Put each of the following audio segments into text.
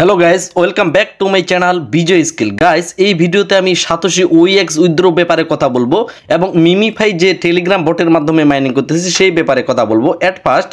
hello guys welcome back to my channel Bijoy skill guys এই ভিডিওতে আমি ওই এক্স উইদ্রো ব্যাপারে কথা বলবো এবং মিমিফাই যে টেলিগ্রাম বটের মাধ্যমে মাইনিং করতেছি সেই ব্যাপারে কথা বলবো অ্যাট ফার্স্ট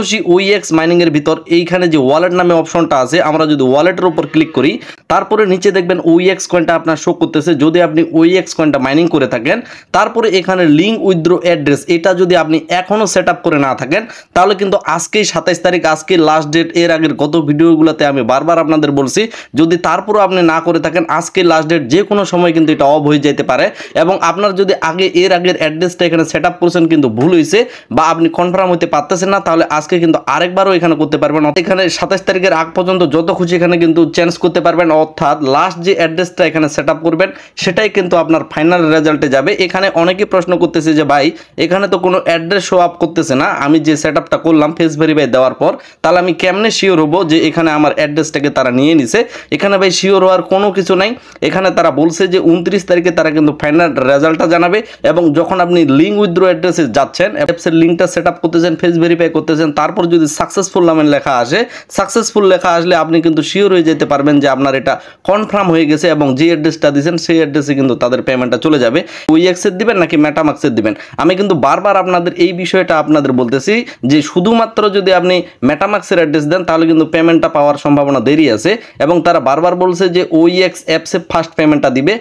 ওই ওইএক্স মাইনিংয়ের ভিতর এইখানে যে ওয়ালেট নামে অপশনটা আছে আমরা যদি ওয়ালেটের উপর ক্লিক করি তারপরে নিচে দেখবেন ওই এক্স কয়েনটা আপনার শো করতেছে যদি আপনি ওই এক্স কয়েনটা মাইনিং করে থাকেন তারপরে এখানে লিঙ্ক উইদ্রো অ্যাড্রেস এটা যদি আপনি এখনও সেট করে না থাকেন তাহলে কিন্তু আজকেই সাতাইশ তারিখ আজকে লাস্ট ডেট এর আগের গত ভিডিওগুলোতে আমি বারবার বারবার আপনাদের বলছি যদি তারপরও আপনি না করে থাকেন আজকে লাস্ট ডেট যে কোনো সময় কিন্তু এটা অফ হয়ে যেতে পারে এবং আপনার যদি আগে এর আগের অ্যাড্রেসটা এখানে সেট আপ করছেন কিন্তু ভুল হয়েছে বা আপনি কনফার্ম হতে পারতেছেন না তাহলে আজকে কিন্তু আরেকবারও এখানে করতে পারবেন এখানে সাতাশ তারিখের আগ পর্যন্ত যত খুশি এখানে কিন্তু চেঞ্জ করতে পারবেন অর্থাৎ লাস্ট যে অ্যাড্রেসটা এখানে সেট আপ করবেন সেটাই কিন্তু আপনার ফাইনাল রেজাল্টে যাবে এখানে অনেকে প্রশ্ন করতেছে যে ভাই এখানে তো কোনো অ্যাড্রেস শো আপ করতেছে না আমি যে সেট করলাম ফেস ভেরিফাই দেওয়ার পর তাহলে আমি কেমনে শিওর হবো যে এখানে আমার অ্যাড্রেসটা তারিখে তারা নিয়ে নিছে এখানে ভাই শিওর হওয়ার কোনো কিছু নাই এখানে তারা বলছে যে উনত্রিশ তারিখে তারা কিন্তু ফাইনাল রেজাল্টটা জানাবে এবং যখন আপনি লিঙ্ক উইথড্র অ্যাড্রেসে যাচ্ছেন অ্যাপসের লিঙ্কটা সেট আপ করতেছেন ফেস ভেরিফাই করতেছেন তারপর যদি সাকসেসফুল নামের লেখা আসে সাকসেসফুল লেখা আসলে আপনি কিন্তু শিওর হয়ে যেতে পারবেন যে আপনার এটা কনফার্ম হয়ে গেছে এবং যে অ্যাড্রেসটা দিয়েছেন সেই অ্যাড্রেসে কিন্তু তাদের পেমেন্টটা চলে যাবে ওই এক্সের দিবেন নাকি ম্যাটাম ম্যাটামাক্সের দিবেন আমি কিন্তু বারবার আপনাদের এই বিষয়টা আপনাদের বলতেছি যে শুধুমাত্র যদি আপনি ম্যাটামাক্সের অ্যাড্রেস দেন তাহলে কিন্তু পেমেন্টটা পাওয়ার সম্ভাবনা দেরি আছে এবং তারা বারবার বলছে যে ওইএক্স অ্যাপসে ফার্স্ট পেমেন্টটা দিবে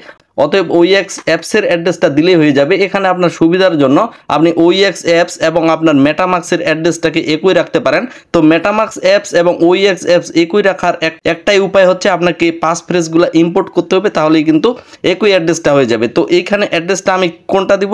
অতএব ওইএক্স অ্যাপসের অ্যাড্রেসটা দিলেই হয়ে যাবে এখানে আপনার সুবিধার জন্য আপনি ওইএক্স অ্যাপস e এবং আপনার মেটামার্কসের অ্যাড্রেসটাকে একই রাখতে পারেন তো মেটামার্কস অ্যাপস এবং ওইএক্স অ্যাপস e একই রাখার একটাই উপায় হচ্ছে আপনাকে পাস ফ্রেসগুলো ইম্পোর্ট করতে হবে তাহলেই কিন্তু একই অ্যাড্রেসটা হয়ে যাবে তো এইখানে অ্যাড্রেসটা আমি কোনটা দিব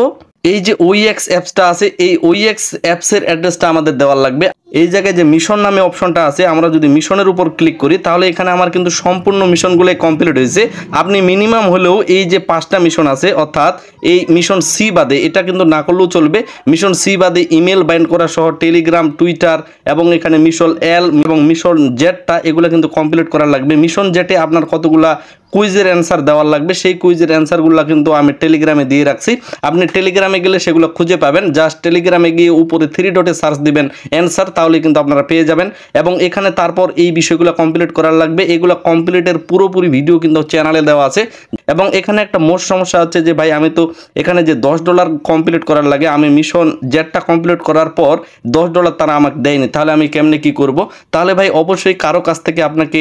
এই যে ওইএক্স অ্যাপসটা e আছে এই ওইএক্স অ্যাপসের অ্যাড্রেসটা আমাদের দেওয়ার লাগবে এই জায়গায় যে মিশন নামে অপশনটা আছে আমরা যদি মিশনের উপর ক্লিক করি তাহলে এখানে আমার কিন্তু সম্পূর্ণ মিশনগুলো কমপ্লিট হয়েছে আপনি মিনিমাম হলেও এই যে পাঁচটা মিশন আছে অর্থাৎ এই মিশন সি বাদে এটা কিন্তু না করলেও চলবে মিশন সি বাদে ইমেল বাইন্ড করা সহ টেলিগ্রাম টুইটার এবং এখানে মিশন এল এবং মিশন জেডটা এগুলো কিন্তু কমপ্লিট করার লাগবে মিশন জেটে আপনার কতগুলা কুইজের অ্যান্সার দেওয়ার লাগবে সেই কুইজের অ্যান্সারগুলো কিন্তু আমি টেলিগ্রামে দিয়ে রাখছি আপনি টেলিগ্রামে গেলে সেগুলো খুঁজে পাবেন জাস্ট টেলিগ্রামে গিয়ে উপরে থ্রি ডটে সার্চ দিবেন অ্যান্সার তাহলে কিন্তু আপনারা পেয়ে যাবেন এবং এখানে তারপর এই বিষয়গুলো কমপ্লিট করার লাগবে এগুলো কমপ্লিটের পুরোপুরি ভিডিও কিন্তু চ্যানেলে দেওয়া আছে এবং এখানে একটা মোট সমস্যা হচ্ছে যে ভাই আমি তো এখানে যে দশ ডলার কমপ্লিট করার লাগে আমি মিশন জেটটা কমপ্লিট করার পর দশ ডলার তারা আমাকে দেয়নি তাহলে আমি কেমনে কি করব তাহলে ভাই অবশ্যই কারো কাছ থেকে আপনাকে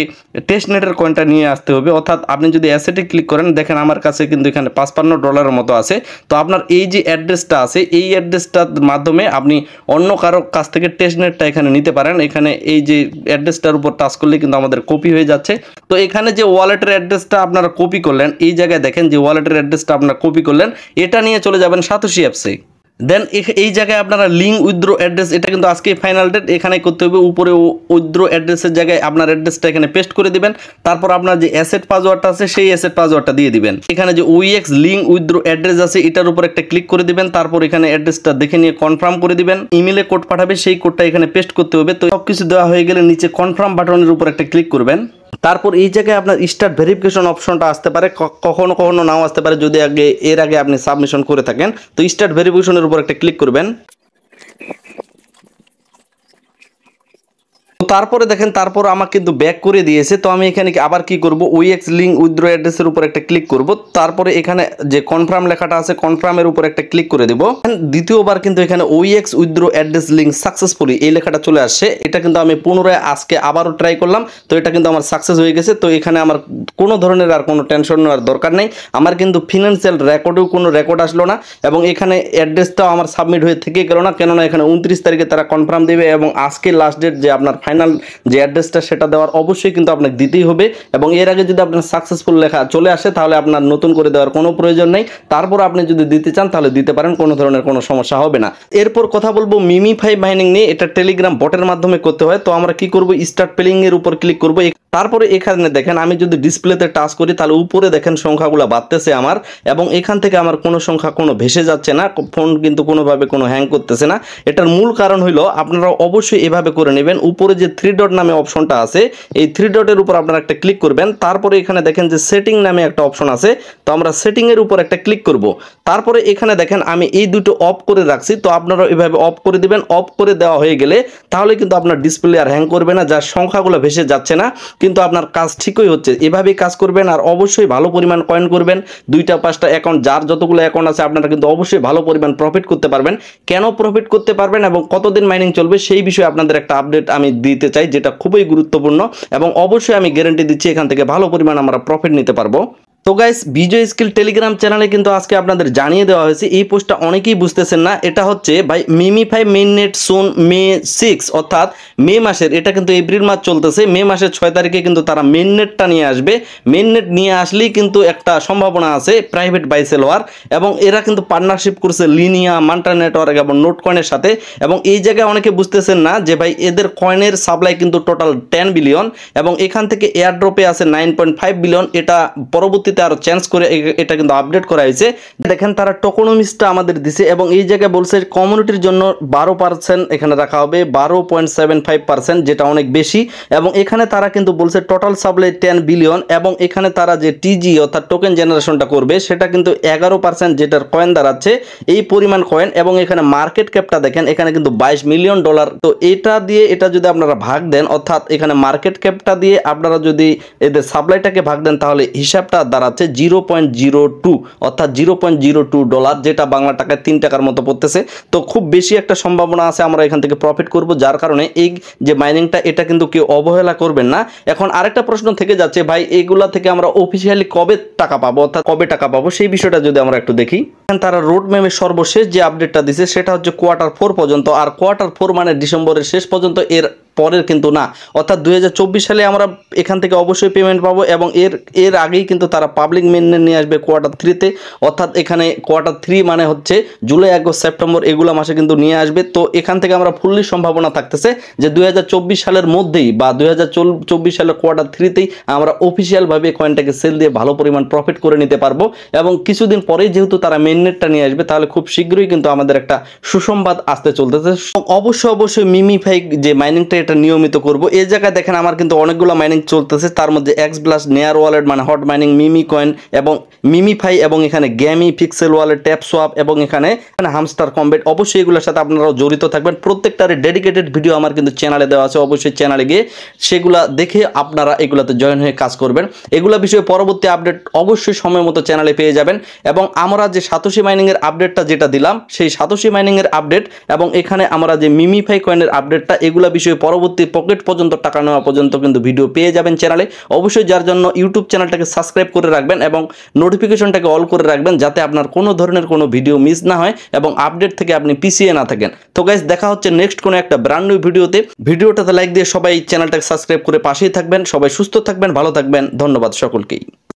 টেস্ট নেটের কয়েনটা নিয়ে আসতে হবে অর্থাৎ আপনি যদি অ্যাসেটে ক্লিক করেন দেখেন আমার কাছে কিন্তু এখানে পাঁচপান্ন ডলারের মতো আছে তো আপনার এই যে অ্যাড্রেসটা আছে এই অ্যাড্রেসটার মাধ্যমে আপনি অন্য কারো কাছ থেকে টেস্ট নেটটা এখানে নিতে পারেন এখানে এই যে অ্যাড্রেসটার উপর টাচ করলে কিন্তু আমাদের কপি হয়ে যাচ্ছে তো এখানে যে ওয়ালেটের অ্যাড্রেসটা আপনারা কপি করলেন এই জায়গায় দেখেন যে ওয়ালেটের অ্যাড্রেসটা আপনারা কপি করলেন এটা নিয়ে চলে যাবেন সাতোশি অ্যাপসে দেন এই জায়গায় আপনারা লিঙ্ক উইথড্রো অ্যাড্রেস এটা কিন্তু আজকে ফাইনাল ডেট এখানে করতে হবে উপরে উইথড্রো অ্যাড্রেসের জায়গায় আপনার অ্যাড্রেসটা এখানে পেস্ট করে দিবেন তারপর আপনার যে অ্যাসেট পাসওয়ার্ডটা আছে সেই অ্যাসেট পাসওয়ার্ডটা দিয়ে দিবেন এখানে যে ওইএক্স লিঙ্ক উইথড্রো অ্যাড্রেস আছে এটার উপর একটা ক্লিক করে দিবেন তারপর এখানে অ্যাড্রেসটা দেখে নিয়ে কনফার্ম করে দিবেন ইমেলে কোড পাঠাবে সেই কোডটা এখানে পেস্ট করতে হবে তো সব কিছু দেওয়া হয়ে গেলে নিচে কনফার্ম বাটনের উপর একটা ক্লিক করবেন তারপর এই জায়গায় আপনার স্টার্ট ভেরিফিকেশন অপশনটা আসতে পারে কখনো কখনো নাও আসতে পারে যদি আগে এর আগে আপনি সাবমিশন করে থাকেন তো স্টার্ট ভেরিফিকেশনের উপর একটা ক্লিক করবেন তারপরে দেখেন তারপর আমাকে কিন্তু ব্যাক করে দিয়েছে তো আমি এখানে আবার কি করব ওই এক্স লিঙ্ক উইথড্র অ্যাড্রেসের উপর একটা ক্লিক করব তারপরে এখানে যে কনফার্ম লেখাটা আছে কনফার্মের উপর একটা ক্লিক করে দেব দ্বিতীয়বার কিন্তু এখানে OEX withdraw address link successfully এই লেখাটা চলে আসছে এটা কিন্তু আমি পুনরায় আজকে আবারও ট্রাই করলাম তো এটা কিন্তু আমার সাকসেস হয়ে গেছে তো এখানে আমার কোনো ধরনের আর কোনো টেনশন নেওয়ার দরকার নেই আমার কিন্তু ফিনান্সিয়াল রেকর্ডেও কোনো রেকর্ড আসলো না এবং এখানে অ্যাড্রেসটাও আমার সাবমিট হয়ে থেকে গেল না কেননা এখানে উনত্রিশ তারিখে তারা কনফার্ম দেবে এবং আজকে লাস্ট ডেট যে আপনার ফাইনাল যে অ্যাড্রেসটা সেটা দেওয়ার অবশ্যই কিন্তু আপনাকে দিতেই হবে এবং এর আগে যদি আপনার সাকসেসফুল লেখা চলে আসে তাহলে আপনার নতুন করে দেওয়ার কোনো প্রয়োজন নেই তারপর আপনি যদি দিতে চান তাহলে দিতে পারেন কোনো ধরনের কোনো সমস্যা হবে না এরপর কথা বলবো মিমি ফাই মাইনিং নিয়ে এটা টেলিগ্রাম বটের মাধ্যমে করতে হয় তো আমরা কি করব স্টার্ট পেলিংয়ের উপর ক্লিক করবো তারপরে এখানে দেখেন আমি যদি ডিসপ্লেতে টাচ করি তাহলে উপরে দেখেন সংখ্যাগুলো বাড়তেছে আমার এবং এখান থেকে আমার কোনো সংখ্যা কোনো ভেসে যাচ্ছে না ফোন কিন্তু কোনোভাবে কোনো হ্যাং করতেছে না এটার মূল কারণ হলো আপনারা অবশ্যই এভাবে করে নেবেন উপরে যে থ্রি ডট নামে অপশনটা আছে এই থ্রি ডটের উপর আপনারা একটা ক্লিক করবেন তারপরে এখানে দেখেন যে সেটিং নামে একটা অপশন আছে তো আমরা সেটিংয়ের উপর একটা ক্লিক করব তারপরে এখানে দেখেন আমি এই দুটো অফ করে রাখছি তো আপনারা এভাবে অফ করে দিবেন অফ করে দেওয়া হয়ে গেলে তাহলে কিন্তু আপনার ডিসপ্লে আর হ্যাং করবে না যার সংখ্যাগুলো ভেসে যাচ্ছে না কিন্তু আপনার কাজ ঠিকই হচ্ছে এভাবেই কাজ করবেন আর অবশ্যই ভালো পরিমাণ কয়েন করবেন দুইটা পাঁচটা অ্যাকাউন্ট যার যতগুলো অ্যাকাউন্ট আছে আপনারা কিন্তু অবশ্যই ভালো পরিমাণ প্রফিট করতে পারবেন কেন প্রফিট করতে পারবেন এবং কতদিন মাইনিং চলবে সেই বিষয়ে আপনাদের একটা আপডেট আমি দিতে চাই যেটা খুবই গুরুত্বপূর্ণ এবং অবশ্যই আমি গ্যারেন্টি দিচ্ছি এখান থেকে ভালো পরিমাণ আমরা প্রফিট নিতে পারবো তো গাইস বিজয় স্কিল টেলিগ্রাম চ্যানেলে কিন্তু আজকে আপনাদের জানিয়ে দেওয়া হয়েছে এই পোস্টটা অনেকেই বুঝতেছেন না এটা হচ্ছে ভাই MemeFi mainnet soon May six অর্থাৎ মে মাসের এটা কিন্তু এপ্রিল মাস চলতেছে মে মাসের ছয় তারিখে কিন্তু তারা মেন নেটটা নিয়ে আসবে মেন নেট নিয়ে আসলেই কিন্তু একটা সম্ভাবনা আছে প্রাইভেট বাইসেল হওয়ার এবং এরা কিন্তু পার্টনারশিপ করছে লিনিয়া মান্টা নেটওয়ার্ক এবং নোট কয়েনের সাথে এবং এই জায়গায় অনেকে বুঝতেছেন না যে ভাই এদের কয়েনের সাপ্লাই কিন্তু টোটাল টেন বিলিয়ন এবং এখান থেকে এয়ারড্রপে আছে নাইন পয়েন্ট ফাইভ বিলিয়ন এটা পরবর্তীতে পরবর্তীতে আরও চেঞ্জ করে এটা কিন্তু আপডেট করা হয়েছে দেখেন তারা টোকোনমিক্সটা আমাদের দিছে এবং এই জায়গায় বলছে কমিউনিটির জন্য বারো পার্সেন্ট এখানে রাখা হবে বারো পয়েন্ট সেভেন ফাইভ পার্সেন্ট যেটা অনেক বেশি এবং এখানে তারা কিন্তু বলছে টোটাল সাপ্লাই টেন বিলিয়ন এবং এখানে তারা যে টিজি অর্থাৎ টোকেন জেনারেশনটা করবে সেটা কিন্তু এগারো পার্সেন্ট যেটার কয়েন দাঁড়াচ্ছে এই পরিমাণ কয়েন এবং এখানে মার্কেট ক্যাপটা দেখেন এখানে কিন্তু বাইশ মিলিয়ন ডলার তো এটা দিয়ে এটা যদি আপনারা ভাগ দেন অর্থাৎ এখানে মার্কেট ক্যাপটা দিয়ে আপনারা যদি এদের সাপ্লাইটাকে ভাগ দেন তাহলে হিসাবটা দ্বারা আছে জিরো পয়েন্ট জিরো টু অর্থাৎ zero point zero two dollar যেটা বাংলা টাকায় তিন টাকার মতো পড়তেছে তো খুব বেশি একটা সম্ভাবনা আছে আমরা এখান থেকে প্রফিট করব যার কারণে এই যে মাইনিংটা এটা কিন্তু কেউ অবহেলা করবেন না এখন আরেকটা প্রশ্ন থেকে যাচ্ছে ভাই এগুলা থেকে আমরা অফিসিয়ালি কবে টাকা পাবো অর্থাৎ কবে টাকা পাবো সেই বিষয়টা যদি আমরা একটু দেখি তারা রোড ম্যামের সর্বশেষ যে আপডেটটা দিছে সেটা হচ্ছে কোয়ার্টার ফোর পর্যন্ত আর কোয়ার্টার ফোর মানে ডিসেম্বরের শেষ পর্যন্ত এর পরের কিন্তু না অর্থাৎ দুই সালে আমরা এখান থেকে অবশ্যই পেমেন্ট পাবো এবং এর এর আগেই কিন্তু তারা পাবলিক মেনে নিয়ে আসবে কোয়ার্টার থ্রিতে অর্থাৎ এখানে কোয়ার্টার থ্রি মানে হচ্ছে জুলাই আগস্ট সেপ্টেম্বর এগুলো মাসে কিন্তু নিয়ে আসবে তো এখান থেকে আমরা ফুললি সম্ভাবনা থাকতেছে যে দুই সালের মধ্যেই বা দুই সালের কোয়ার্টার থ্রিতেই আমরা অফিসিয়ালভাবে কয়েনটাকে সেল দিয়ে ভালো পরিমাণ প্রফিট করে নিতে পারবো এবং কিছুদিন পরেই যেহেতু তারা মেননেটটা নিয়ে আসবে তাহলে খুব শীঘ্রই কিন্তু আমাদের একটা সুসংবাদ আসতে চলতেছে অবশ্যই অবশ্যই মিমিফাই যে মাইনিং ট্রেড এটা নিয়মিত করব এই জায়গায় দেখেন আমার কিন্তু অনেকগুলো মাইনিং চলতেছে তার মধ্যে এক্স ব্লাস নেয়ার ওয়ালেট মানে হট মাইনিং মিমি কয়েন এবং মিমিফাই এবং এখানে গ্যামি পিক্সেল ওয়ালেট ট্যাপ সোয়াপ এবং এখানে হামস্টার মানে কম্বেট অবশ্যই এগুলোর সাথে আপনারাও জড়িত থাকবেন প্রত্যেকটারে ডেডিকেটেড ভিডিও আমার কিন্তু চ্যানেলে দেওয়া আছে অবশ্যই চ্যানেলে গিয়ে সেগুলা দেখে আপনারা এগুলাতে জয়েন হয়ে কাজ করবেন এগুলা বিষয়ে পরবর্তী আপডেট অবশ্যই সময় মতো চ্যানেলে পেয়ে যাবেন এবং আমরা যে সাতোশি মাইনিংয়ের আপডেটটা যেটা দিলাম সেই সাতোশি মাইনিংয়ের আপডেট এবং এখানে আমরা যে মিমিফাই কয়েনের আপডেটটা এগুলা বিষয়ে পরবর্তী পরবর্তী পকেট পর্যন্ত টাকা নেওয়া পর্যন্ত কিন্তু ভিডিও পেয়ে যাবেন চ্যানেলে অবশ্যই যার জন্য ইউটিউব চ্যানেলটাকে সাবস্ক্রাইব করে রাখবেন এবং নোটিফিকেশনটাকে অল করে রাখবেন যাতে আপনার কোনো ধরনের কোনো ভিডিও মিস না হয় এবং আপডেট থেকে আপনি পিছিয়ে না থাকেন তো গাইজ দেখা হচ্ছে নেক্সট কোনো একটা ব্র্যান্ড নিউ ভিডিওতে ভিডিওটাতে লাইক দিয়ে সবাই চ্যানেলটাকে সাবস্ক্রাইব করে পাশেই থাকবেন সবাই সুস্থ থাকবেন ভালো থাকবেন ধন্যবাদ সকলকেই